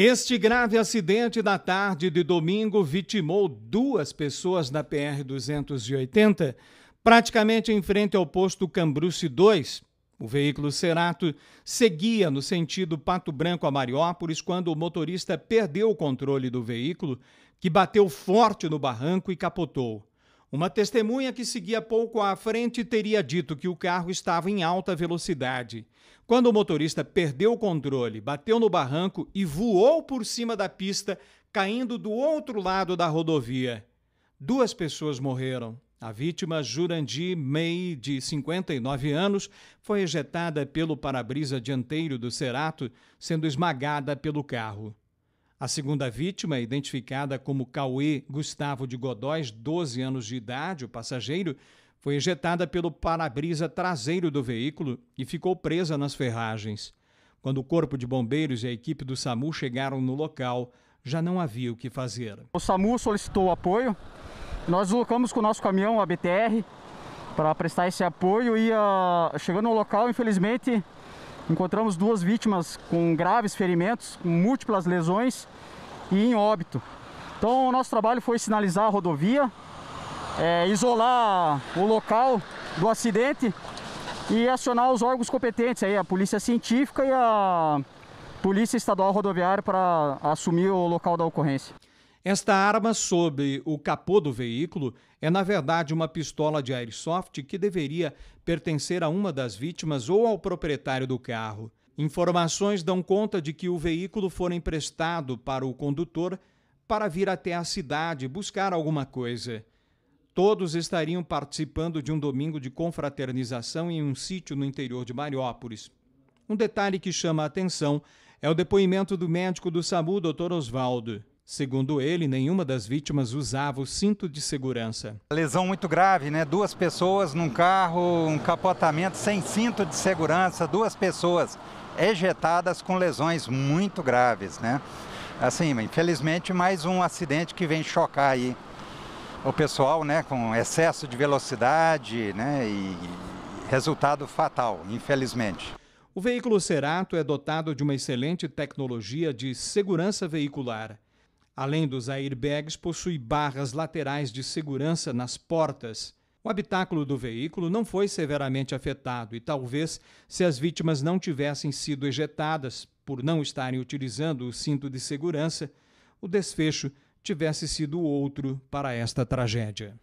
Este grave acidente da tarde de domingo vitimou duas pessoas na PR-280, praticamente em frente ao posto Cambruce 2. O veículo Cerato seguia no sentido Pato Branco a Mariópolis quando o motorista perdeu o controle do veículo, que bateu forte no barranco e capotou. Uma testemunha que seguia pouco à frente teria dito que o carro estava em alta velocidade. Quando o motorista perdeu o controle, bateu no barranco e voou por cima da pista, caindo do outro lado da rodovia. Duas pessoas morreram. A vítima, Jurandi May, de 59 anos, foi ejetada pelo para-brisa dianteiro do Cerato, sendo esmagada pelo carro. A segunda vítima, identificada como Cauê Gustavo de Godóis, 12 anos de idade, o passageiro, foi ejetada pelo para-brisa traseiro do veículo e ficou presa nas ferragens. Quando o corpo de bombeiros e a equipe do SAMU chegaram no local, já não havia o que fazer. O SAMU solicitou apoio. Nós deslocamos com o nosso caminhão, a BTR, para prestar esse apoio e uh, chegando no local, infelizmente, Encontramos duas vítimas com graves ferimentos, múltiplas lesões e em óbito. Então o nosso trabalho foi sinalizar a rodovia, é, isolar o local do acidente e acionar os órgãos competentes, aí, a Polícia Científica e a Polícia Estadual Rodoviária para assumir o local da ocorrência. Esta arma sob o capô do veículo é, na verdade, uma pistola de airsoft que deveria pertencer a uma das vítimas ou ao proprietário do carro. Informações dão conta de que o veículo foi emprestado para o condutor para vir até a cidade buscar alguma coisa. Todos estariam participando de um domingo de confraternização em um sítio no interior de Mariópolis. Um detalhe que chama a atenção é o depoimento do médico do SAMU, Dr. Oswaldo. Segundo ele, nenhuma das vítimas usava o cinto de segurança. Lesão muito grave, né? Duas pessoas num carro, um capotamento sem cinto de segurança, duas pessoas ejetadas com lesões muito graves, né? Assim, infelizmente, mais um acidente que vem chocar aí o pessoal, né? Com excesso de velocidade, né? E resultado fatal, infelizmente. O veículo Cerato é dotado de uma excelente tecnologia de segurança veicular. Além dos airbags, possui barras laterais de segurança nas portas. O habitáculo do veículo não foi severamente afetado e talvez, se as vítimas não tivessem sido ejetadas por não estarem utilizando o cinto de segurança, o desfecho tivesse sido outro para esta tragédia.